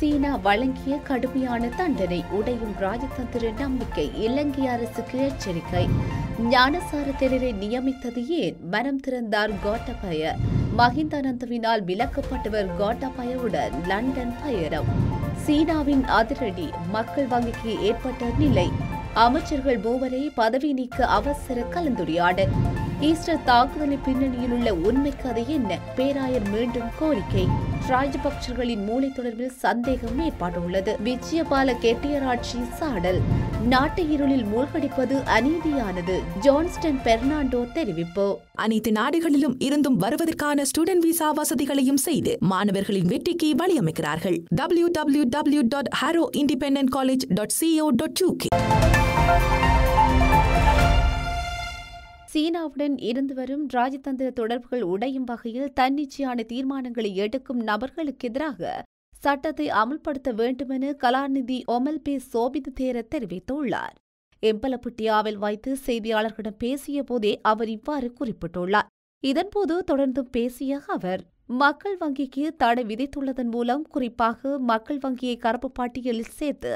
சீனா வழங்கிய கடுமையான தண்டனை உடையும் ராஜதந்திர நம்பிக்கை இலங்கை அரசுக்கு எச்சரிக்கை ஞானசார திரரை நியமித்தது ஏன் மனம் திறந்தார் கோட்டபய மஹிந்தானந்தவினால் விலக்கப்பட்டவர் கோட்டபயவுடன் லண்டன் பயணம் சீனாவின் அதிரடி மக்கள் வங்கிக்கு ஏற்பட்ட நிலை அமைச்சர்கள் மூவரை பதவி நீக்க அவசர கலந்துரையாடல் ஈஸ்டர் தாக்குதலின் பின்னணியில் உள்ள உண்மை கதை என்ன பேராயர் மீண்டும் கோரிக்கை ராஜபக்சர்களின் மூளை தொடர்பில் சந்தேகம் ஏற்பட்டுள்ளது விஜயபால கெட்டியராட்சி சாடல் நாட்டு இருளில் மூழ்கடிப்பது அநீதியானது ஜான்ஸ்டன் பெர்னாண்டோ தெரிவிப்பு அனைத்து நாடுகளிலும் இருந்தும் வருவதற்கான ஸ்டூடெண்ட் விசா வசதிகளையும் செய்து மாணவர்களின் வெற்றிக்கு வழியமைக்கிறார்கள் W W W dot Harrow independent college dot CO dot UK சீனாவுடன் இருந்து வரும் ராஜதந்திர தொடர்புகள் உடையும் வகையில் தன்னிச்சையான தீர்மானங்களை எடுக்கும் நபர்களுக்கு எதிராக சட்டத்தை அமல்படுத்த வேண்டுமென கலாநிதி ஒமல் பே சோபித் தேர தெரிவித்துள்ளார் எம்பலப்புட்டியாவில் வைத்து செய்தியாளர்களிடம் பேசிய போதே அவர் இவ்வாறு குறிப்பிட்டுள்ளார் இதன்போது தொடர்ந்தும் பேசிய அவர் மக்கள் வங்கிக்கு தடை விதித்துள்ளதன் மூலம் குறிப்பாக மக்கள் வங்கியை கரப்பு பாட்டியலில் சேர்த்து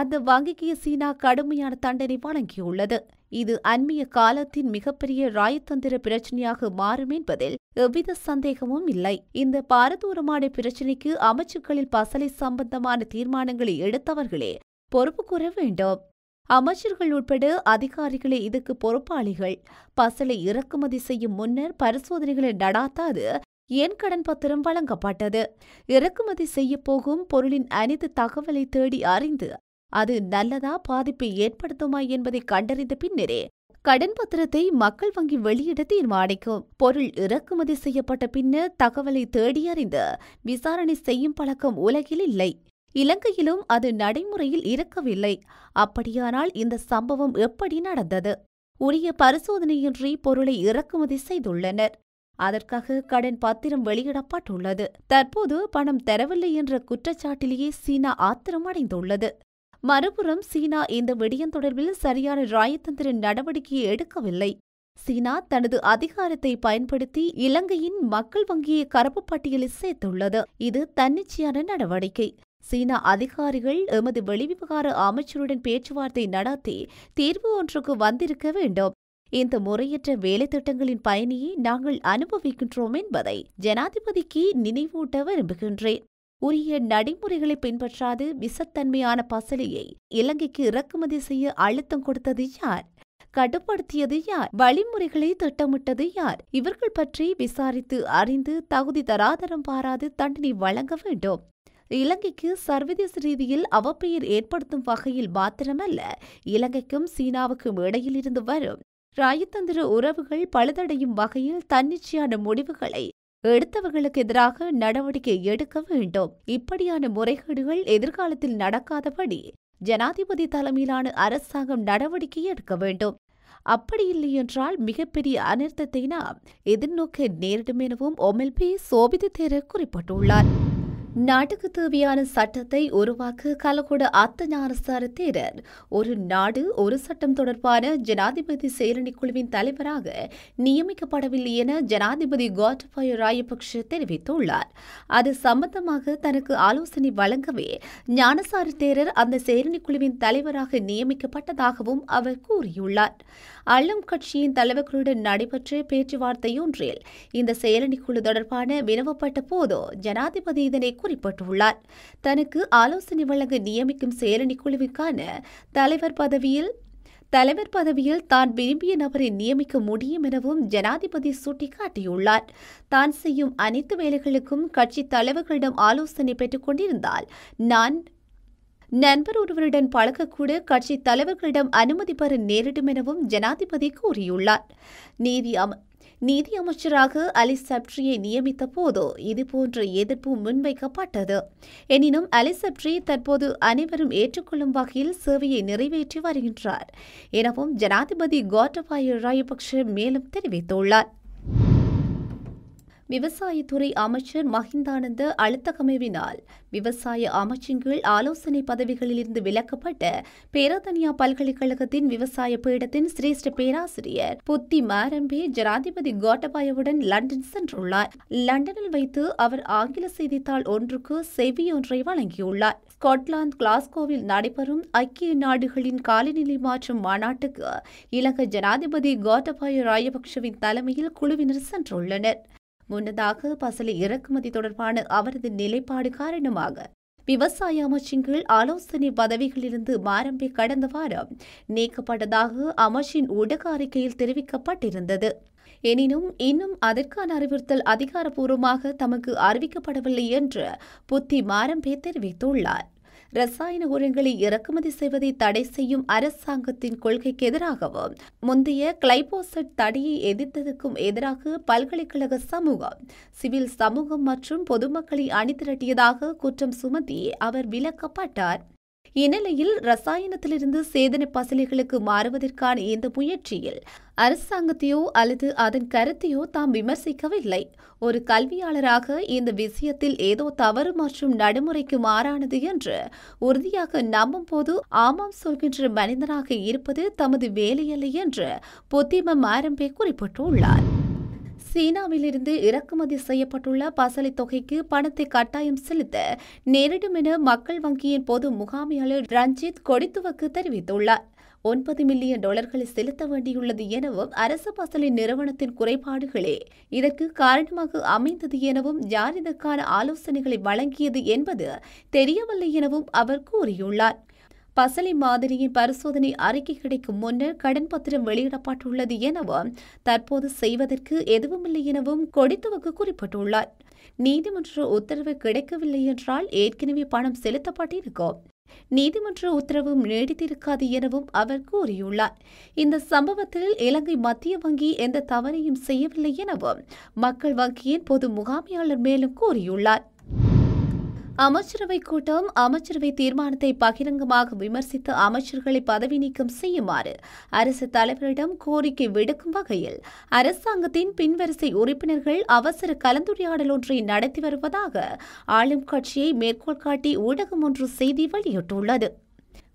அந்த வங்கிக்கு சீனா கடுமையான தண்டனை வழங்கியுள்ளது இது அண்மைய காலத்தின் மிகப்பெரிய ராயத்தந்திர பிரச்சனையாக மாறும் என்பதில் எவ்வித சந்தேகமும் இல்லை இந்த பாரதூரமான பிரச்சினைக்கு அமைச்சுக்களில் பசலை சம்பந்தமான தீர்மானங்களை எடுத்தவர்களே பொறுப்பு கூற வேண்டும் அமைச்சர்கள் உட்பட அதிகாரிகளே இதுக்கு பொறுப்பாளிகள் பசலை இறக்குமதி செய்யும் முன்னர் பரிசோதனைகளை நடாத்தாது என் கடன் பத்திரம் வழங்கப்பட்டது இறக்குமதி செய்யப்போகும் போகும் பொருளின் அனைத்து தகவலை தேடி அறிந்து அது நல்லதா பாதிப்பை ஏற்படுத்துமா என்பதை கண்டறிந்த பின்னரே கடன் பத்திரத்தை மக்கள் வங்கி வெளியிட தீர்மானிக்கும் பொருள் இறக்குமதி செய்யப்பட்ட பின்னர் தகவலை தேடியறிந்து விசாரணை செய்யும் பழக்கம் உலகில் இல்லை இலங்கையிலும் அது நடைமுறையில் இருக்கவில்லை அப்படியானால் இந்த சம்பவம் எப்படி நடந்தது உரிய பரிசோதனையின்றி பொருளை இறக்குமதி செய்துள்ளனர் அதற்காக கடன் பத்திரம் வெளியிடப்பட்டுள்ளது தற்போது பணம் தரவில்லை என்ற குற்றச்சாட்டிலேயே சீனா ஆத்திரமடைந்துள்ளது மறுபுறம் சீனா இந்த விடயம் தொடர்பில் சரியான ராயத்தந்திர நடவடிக்கையை எடுக்கவில்லை சீனா தனது அதிகாரத்தை பயன்படுத்தி இலங்கையின் மக்கள் வங்கியை கருப்பு பட்டியலில் சேர்த்துள்ளது இது தன்னிச்சையான நடவடிக்கை சீனா அதிகாரிகள் எமது வெளிவிவகார அமைச்சருடன் பேச்சுவார்த்தை நடத்தி தீர்வு ஒன்றுக்கு வந்திருக்க வேண்டும் இந்த முறையற்ற வேலை திட்டங்களின் பயணியை நாங்கள் அனுபவிக்கின்றோம் என்பதை ஜனாதிபதிக்கு நினைவூட்ட விரும்புகின்றேன் உரிய நடைமுறைகளை பின்பற்றாது விஷத்தன்மையான பசலையை இலங்கைக்கு இறக்குமதி செய்ய அழுத்தம் கொடுத்தது யார் கட்டுப்படுத்தியது யார் வழிமுறைகளை திட்டமிட்டது யார் இவர்கள் பற்றி விசாரித்து அறிந்து தகுதி தராதரம் பாராது தண்டனை வழங்க வேண்டும் இலங்கைக்கு சர்வதேச ரீதியில் அவப்பெயர் ஏற்படுத்தும் வகையில் மாத்திரமல்ல இலங்கைக்கும் சீனாவுக்கும் இடையில் இருந்து வரும் ராயத்தந்திர உறவுகள் பழுதடையும் வகையில் தன்னிச்சையான முடிவுகளை எடுத்தவர்களுக்கு எதிராக நடவடிக்கை எடுக்க வேண்டும் இப்படியான முறைகேடுகள் எதிர்காலத்தில் நடக்காதபடி ஜனாதிபதி தலைமையிலான அரசாங்கம் நடவடிக்கை எடுக்க வேண்டும் அப்படி இல்லை என்றால் மிகப்பெரிய அனர்த்தத்தை நாம் எதிர்நோக்க நேரிடும் எனவும் ஒமெல்பி சோபித தேர குறிப்பிட்டுள்ளார் நாட்டுக்கு தேவையான சட்டத்தை உருவாக்க கலகொட அத்தனை அரசார தேரர் ஒரு நாடு ஒரு சட்டம் தொடர்பான ஜனாதிபதி சேரணி குழுவின் தலைவராக நியமிக்கப்படவில்லை என ஜனாதிபதி கோட்டபாய ராயபக்ஷ தெரிவித்துள்ளார் அது சம்பந்தமாக தனக்கு ஆலோசனை வழங்கவே ஞானசார தேரர் அந்த சேரணி குழுவின் தலைவராக நியமிக்கப்பட்டதாகவும் அவர் கூறியுள்ளார் அல்லும் கட்சியின் தலைவர்களுடன் நடைபெற்ற பேச்சுவார்த்தையொன்றில் இந்த செயலணி குழு தொடர்பான வினவப்பட்ட போது ஜனாதிபதி இதனை குறிப்பிட்டுள்ளார் தனக்கு ஆலோசனை வழங்க நியமிக்கும் செயலணி குழுவுக்கான தலைவர் பதவியில் தலைவர் பதவியில் தான் விரும்பிய நபரை நியமிக்க முடியும் எனவும் ஜனாதிபதி சுட்டிக்காட்டியுள்ளார் தான் செய்யும் அனைத்து வேலைகளுக்கும் கட்சி தலைவர்களிடம் ஆலோசனை பெற்றுக் கொண்டிருந்தால் நான் நண்பர் ஒருவருடன் பழகக்கூட கட்சி தலைவர்களிடம் அனுமதி பெற நேரிடும் எனவும் ஜனாதிபதி கூறியுள்ளார் நீதி அம நீதி அமைச்சராக அலி சப்ட்ரியை நியமித்த போது இதுபோன்ற எதிர்ப்பு முன்வைக்கப்பட்டது எனினும் அலி சப்ட்ரி தற்போது அனைவரும் ஏற்றுக்கொள்ளும் வகையில் சேவையை நிறைவேற்றி வருகின்றார் எனவும் ஜனாதிபதி கோட்டபாய ராயபக்ஷ மேலும் தெரிவித்துள்ளார் விவசாயத்துறை அமைச்சர் மஹிந்தானந்த அழுத்தகமைவினால் விவசாய அமைச்சின் கீழ் ஆலோசனை பதவிகளில் இருந்து விலக்கப்பட்ட பேரதனியா பல்கலைக்கழகத்தின் விவசாய பீடத்தின் சிரேஷ்ட பேராசிரியர் புத்தி மாரம்பே ஜனாதிபதி கோட்டபாயவுடன் லண்டன் சென்றுள்ளார் லண்டனில் வைத்து அவர் ஆங்கில செய்தித்தாள் ஒன்றுக்கு செவியொன்றை வழங்கியுள்ளார் ஸ்காட்லாந்து கிளாஸ்கோவில் நடைபெறும் ஐக்கிய நாடுகளின் காலநிலை மாற்றம் மாநாட்டுக்கு இலங்கை ஜனாதிபதி கோட்டபாய ராயபக்ஷவின் தலைமையில் குழுவினர் சென்றுள்ளனர் முன்னதாக பசலை இறக்குமதி தொடர்பான அவரது நிலைப்பாடு காரணமாக விவசாய அமைச்சின் கீழ் ஆலோசனை பதவிகளிலிருந்து மாரம்பி கடந்த வாரம் நீக்கப்பட்டதாக அமைச்சின் ஊடக அறிக்கையில் தெரிவிக்கப்பட்டிருந்தது எனினும் இன்னும் அதற்கான அறிவுறுத்தல் அதிகாரப்பூர்வமாக தமக்கு அறிவிக்கப்படவில்லை என்று புத்தி மாரம்பே தெரிவித்துள்ளார் ரசாயன உரங்களை இறக்குமதி செய்வதை தடை செய்யும் அரசாங்கத்தின் கொள்கைக்கு எதிராகவும் முந்தைய கிளைபோசட் தடையை எதிர்த்ததுக்கும் எதிராக பல்கலைக்கழக சமூகம் சிவில் சமூகம் மற்றும் பொதுமக்களை அணிதிரட்டியதாக குற்றம் சுமத்தி அவர் விலக்கப்பட்டார் இந்நிலையில் ரசாயனத்திலிருந்து சேதன பசலைகளுக்கு மாறுவதற்கான இந்த முயற்சியில் அரசாங்கத்தையோ அல்லது அதன் கருத்தையோ தாம் விமர்சிக்கவில்லை ஒரு கல்வியாளராக இந்த விஷயத்தில் ஏதோ தவறு மற்றும் நடைமுறைக்கு மாறானது என்று உறுதியாக நம்பும் போது ஆமாம் சொல்கின்ற மனிதனாக இருப்பது தமது வேலையல்ல என்று புத்திம மாரம்பே குறிப்பிட்டுள்ளார் சீனாவிலிருந்து இறக்குமதி செய்யப்பட்டுள்ள பசலை தொகைக்கு பணத்தை கட்டாயம் செலுத்த நேரிடும் என மக்கள் வங்கியின் பொது முகாமையாளர் ரஞ்சித் கொடித்துவக்கு தெரிவித்துள்ளார் ஒன்பது மில்லியன் டாலர்களை செலுத்த வேண்டியுள்ளது எனவும் அரசு பசலை நிறுவனத்தின் குறைபாடுகளே இதற்கு காரணமாக அமைந்தது எனவும் யார் இதற்கான ஆலோசனைகளை வழங்கியது என்பது தெரியவில்லை எனவும் அவர் கூறியுள்ளார் பசலி மாதிரியின் பரிசோதனை அறிக்கை கிடைக்கும் முன்னர் கடன் பத்திரம் வெளியிடப்பட்டுள்ளது எனவும் தற்போது செய்வதற்கு எதுவுமில்லை எனவும் கொடித்துவக்கு குறிப்பிட்டுள்ளார் நீதிமன்ற உத்தரவு கிடைக்கவில்லை என்றால் ஏற்கனவே பணம் செலுத்தப்பட்டிருக்கும் நீதிமன்ற உத்தரவும் நீடித்திருக்காது எனவும் அவர் கூறியுள்ளார் இந்த சம்பவத்தில் இலங்கை மத்திய வங்கி எந்த தவறையும் செய்யவில்லை எனவும் மக்கள் வங்கியின் பொது முகாமையாளர் மேலும் கூறியுள்ளார் அமைச்சரவை கூட்டம் அமைச்சரவை தீர்மானத்தை பகிரங்கமாக விமர்சித்து அமைச்சர்களை பதவி நீக்கம் செய்யுமாறு அரசு தலைவரிடம் கோரிக்கை விடுக்கும் வகையில் அரசாங்கத்தின் பின்வரிசை உறுப்பினர்கள் அவசர கலந்துரையாடல் ஒன்றை நடத்தி வருவதாக ஆளும் கட்சியை மேற்கோள் காட்டி ஊடகம் ஒன்று செய்தி வெளியிட்டுள்ளது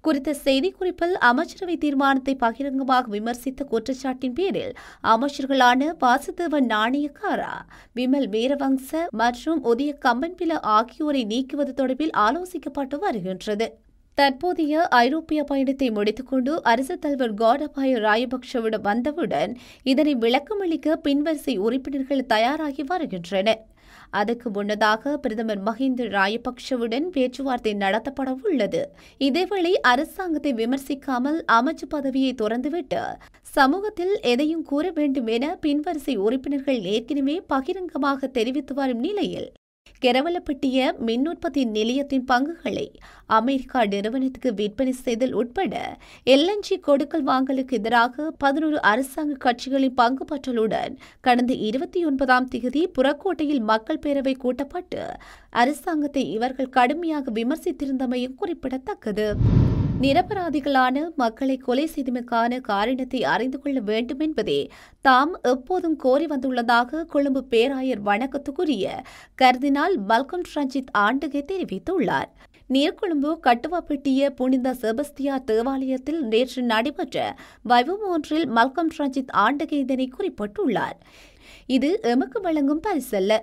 குறித்த செய்திக்குறிப்பில் அமைச்சரவை தீர்மானத்தை பகிரங்கமாக விமர்சித்த குற்றச்சாட்டின் பேரில் அமைச்சர்களான வாசுதேவ நாணயக்காரா விமல் வீரவங்ச மற்றும் உதய கம்பன்பில ஆகியோரை நீக்குவது தொடர்பில் ஆலோசிக்கப்பட்டு வருகின்றது தற்போதைய ஐரோப்பிய பயணத்தை முடித்துக்கொண்டு அரசு தலைவர் கோடபாய ராயபக்ஷவிடம் வந்தவுடன் இதனை விளக்கமளிக்க பின்வரிசை உறுப்பினர்கள் தயாராகி வருகின்றனர் அதற்கு முன்னதாக பிரதமர் மஹிந்த ராயபக்ஷவுடன் பேச்சுவார்த்தை நடத்தப்பட உள்ளது இதேவேளை அரசாங்கத்தை விமர்சிக்காமல் அமைச்சு பதவியை திறந்துவிட்டு சமூகத்தில் எதையும் கூற வேண்டும் என பின்வரிசை உறுப்பினர்கள் ஏற்கனவே பகிரங்கமாக தெரிவித்து வரும் நிலையில் கெரவலப்பட்டிய மின் உற்பத்தி நிலையத்தின் பங்குகளை அமெரிக்கா நிறுவனத்துக்கு விற்பனை செய்தல் உட்பட எல்என்ஜி கொடுக்கல் வாங்கலுக்கு எதிராக பதினோரு அரசாங்க கட்சிகளின் பங்கு பற்றலுடன் கடந்த இருபத்தி ஒன்பதாம் தேதி புறக்கோட்டையில் மக்கள் பேரவை கூட்டப்பட்டு அரசாங்கத்தை இவர்கள் கடுமையாக விமர்சித்திருந்தமையும் குறிப்பிடத்தக்கது நிரபராதிகளான மக்களை கொலை செய்தமைக்கான காரணத்தை அறிந்து கொள்ள வேண்டும் என்பதே தாம் எப்போதும் கோரி வந்துள்ளதாக கொழும்பு பேராயர் வணக்கத்துக்குரிய கர்தினால் மல்கம் ரஞ்சித் ஆண்டுகை தெரிவித்துள்ளார் நீர்கொழும்பு கட்டுவாப்பட்டிய புனித செபஸ்தியா தேவாலயத்தில் நேற்று நடைபெற்ற வைபவம் ஒன்றில் மல்கம் ரஞ்சித் ஆண்டுகை இதனை குறிப்பிட்டுள்ளார் இது எமக்கு வழங்கும் பரிசல்ல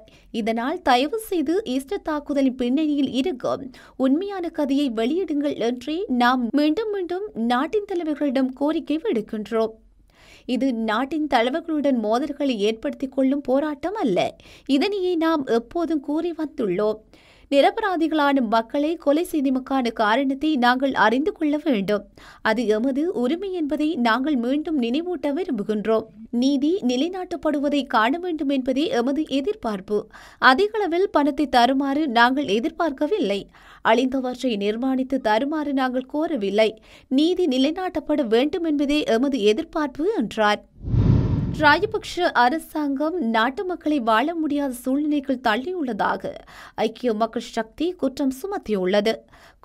இதனால் தயவு செய்து ஈஸ்டர் தாக்குதலின் பின்னணியில் இருக்கும் உண்மையான கதையை வெளியிடுங்கள் என்றே நாம் மீண்டும் மீண்டும் நாட்டின் தலைவர்களிடம் கோரிக்கை விடுக்கின்றோம் இது நாட்டின் தலைவர்களுடன் மோதல்களை ஏற்படுத்திக் கொள்ளும் போராட்டம் அல்ல இதனையே நாம் எப்போதும் கூறி வந்துள்ளோம் நிரபராதிகளான மக்களை கொலை செய்தமைக்கான காரணத்தை நாங்கள் அறிந்து கொள்ள வேண்டும் அது எமது உரிமை என்பதை நாங்கள் மீண்டும் நினைவூட்ட விரும்புகின்றோம் நீதி நிலைநாட்டப்படுவதை காண வேண்டும் என்பதே எமது எதிர்பார்ப்பு அதிகளவில் பணத்தை தருமாறு நாங்கள் எதிர்பார்க்கவில்லை அழிந்தவற்றை நிர்மாணித்து தருமாறு நாங்கள் கோரவில்லை நீதி நிலைநாட்டப்பட வேண்டும் என்பதே எமது எதிர்பார்ப்பு என்றார் ராஜபக்ஷ அரசாங்கம் நாட்டு மக்களை வாழ முடியாத சூழ்நிலைகள் தள்ளியுள்ளதாக ஐக்கிய மக்கள் சக்தி குற்றம் சுமத்தியுள்ளது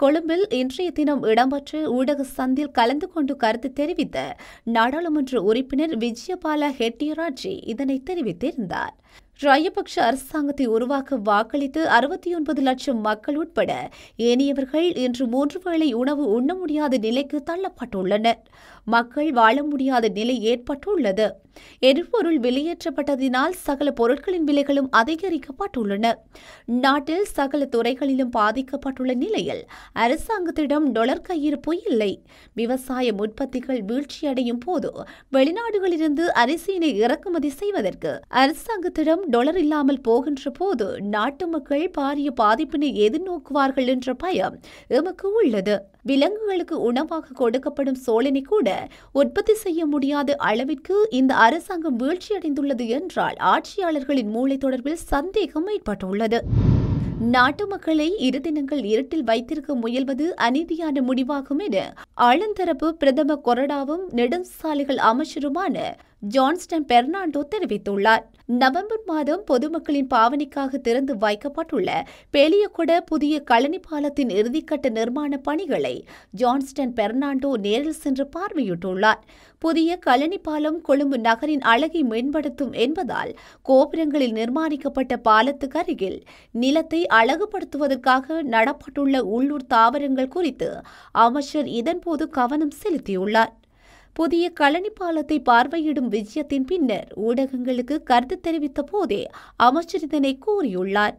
கொழும்பில் இன்றைய தினம் இடம்பெற்ற ஊடக சந்தில் கலந்து கொண்டு கருத்து தெரிவித்த நாடாளுமன்ற உறுப்பினர் விஜயபால ஹெட்டியராஜி இதனை தெரிவித்திருந்தார் ராஜபக்ஷ அரசாங்கத்தை உருவாக்க வாக்களித்து அறுபத்தி ஒன்பது லட்சம் மக்கள் உட்பட ஏனையவர்கள் இன்று மூன்று வேளை உணவு உண்ண முடியாத நிலைக்கு தள்ளப்பட்டுள்ளனர் மக்கள் வாழ முடியாத நிலை ஏற்பட்டுள்ளது எரிபொருள் வெளியேற்றப்பட்டதினால் சகல பொருட்களின் விலைகளும் அதிகரிக்கப்பட்டுள்ளன நாட்டில் சகல துறைகளிலும் பாதிக்கப்பட்டுள்ள நிலையில் அரசாங்கத்திடம் டொலர் கையிருப்பு இல்லை விவசாயம் உற்பத்திகள் வீழ்ச்சியடையும் போது வெளிநாடுகளிலிருந்து அரிசியினை இறக்குமதி செய்வதற்கு அரசாங்கத்திடம் டொலர் இல்லாமல் போகின்ற போது நாட்டு மக்கள் பாரிய பாதிப்பினை எதிர்நோக்குவார்கள் என்ற பயம் எமக்கு உள்ளது விலங்குகளுக்கு உணவாக கொடுக்கப்படும் சோழனை கூட உற்பத்தி செய்ய முடியாத அளவிற்கு இந்த அரசாங்கம் வீழ்ச்சியடைந்துள்ளது என்றால் ஆட்சியாளர்களின் மூளை தொடர்பில் சந்தேகம் ஏற்பட்டுள்ளது நாட்டு மக்களை இரு தினங்கள் இருட்டில் வைத்திருக்க முயல்வது அநீதியான முடிவாகும் என ஆளுந்தரப்பு பிரதம கொரடாவும் நெடுஞ்சாலைகள் அமைச்சருமான ஜான்ஸ்டன் பெர்னாண்டோ தெரிவித்துள்ளார் நவம்பர் மாதம் பொதுமக்களின் பாவனைக்காக திறந்து வைக்கப்பட்டுள்ள பெலியகொட புதிய கழனி பாலத்தின் இறுதிக்கட்ட நிர்மாண பணிகளை ஜான்ஸ்டன் பெர்னாண்டோ நேரில் சென்று பார்வையிட்டுள்ளார் புதிய கழனி பாலம் கொழும்பு நகரின் அழகை மேம்படுத்தும் என்பதால் கோபுரங்களில் நிர்மாணிக்கப்பட்ட பாலத்துக்கு அருகில் நிலத்தை அழகுபடுத்துவதற்காக நடப்பட்டுள்ள உள்ளூர் தாவரங்கள் குறித்து அமைச்சர் இதன்போது கவனம் செலுத்தியுள்ளார் புதிய கழனி பாலத்தை பார்வையிடும் விஜயத்தின் பின்னர் ஊடகங்களுக்கு கருத்து தெரிவித்த போதே அமைச்சர் இதனை கூறியுள்ளார்